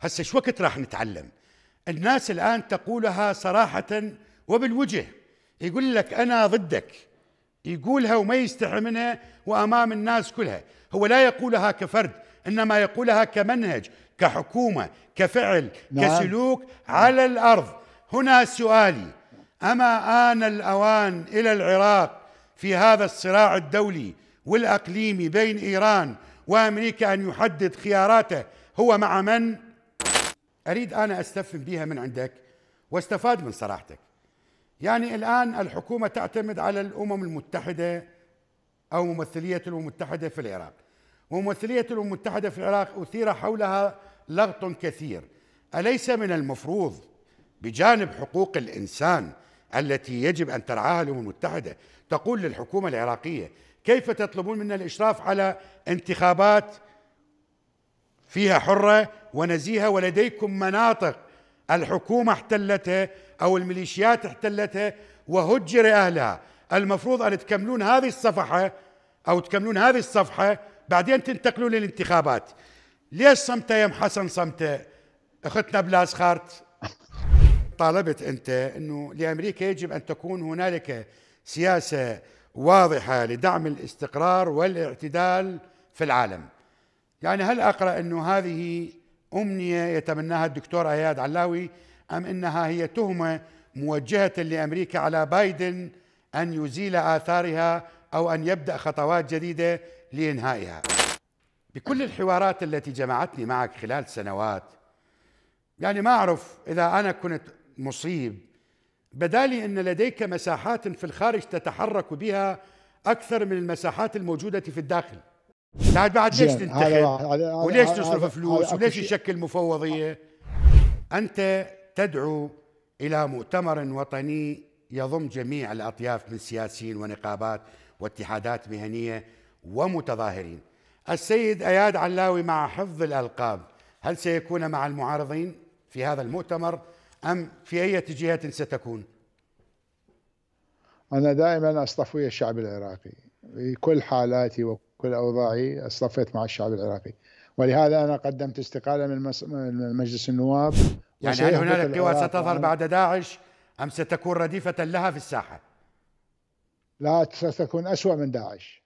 هسه شو وقت راح نتعلم الناس الآن تقولها صراحة وبالوجه يقول لك أنا ضدك يقولها وما يستحي منها وأمام الناس كلها هو لا يقولها كفرد إنما يقولها كمنهج كحكومة كفعل نعم. كسلوك على الأرض هنا سؤالي أما آن الأوان إلى العراق في هذا الصراع الدولي والأقليمي بين إيران وأمريكا أن يحدد خياراته هو مع من؟ أريد أنا أستفهم بها من عندك واستفاد من صراحتك يعني الآن الحكومة تعتمد على الأمم المتحدة أو ممثلية الأمم المتحدة في العراق وممثلية الأمم المتحدة في العراق أثير حولها لغط كثير أليس من المفروض بجانب حقوق الإنسان التي يجب أن ترعاها الأمم المتحدة تقول للحكومة العراقية كيف تطلبون منا الإشراف على انتخابات فيها حرة ونزيهة ولديكم مناطق الحكومة احتلتها أو الميليشيات احتلتها وهجر أهلها المفروض أن تكملون هذه الصفحة أو تكملون هذه الصفحة بعدين تنتقلوا للانتخابات ليش صمتة يا حسن صمتة أختنا بلاس خارت طالبت أنت أنه لأمريكا يجب أن تكون هنالك سياسة واضحة لدعم الاستقرار والاعتدال في العالم يعني هل اقرا انه هذه امنيه يتمناها الدكتور اياد علاوي ام انها هي تهمه موجهه لامريكا على بايدن ان يزيل اثارها او ان يبدا خطوات جديده لانهائها. بكل الحوارات التي جمعتني معك خلال سنوات يعني ما اعرف اذا انا كنت مصيب بدالي ان لديك مساحات في الخارج تتحرك بها اكثر من المساحات الموجوده في الداخل. بعد بعد ليش تنتخب وليش تصرف فلوس وليش تشكل مفوضية أنت تدعو إلى مؤتمر وطني يضم جميع الأطياف من سياسيين ونقابات واتحادات مهنية ومتظاهرين السيد أياد علاوي مع حفظ الألقاب هل سيكون مع المعارضين في هذا المؤتمر أم في أي جهة ستكون؟ أنا دائما أصطف الشعب العراقي في كل حالاتي وكل كل أوضاعي أصطفيت مع الشعب العراقي ولهذا أنا قدمت استقالة من, مجلس النواب يعني هل هنالك قوى ستظهر بعد داعش أم ستكون رديفة لها في الساحة؟ لا ستكون أسوأ من داعش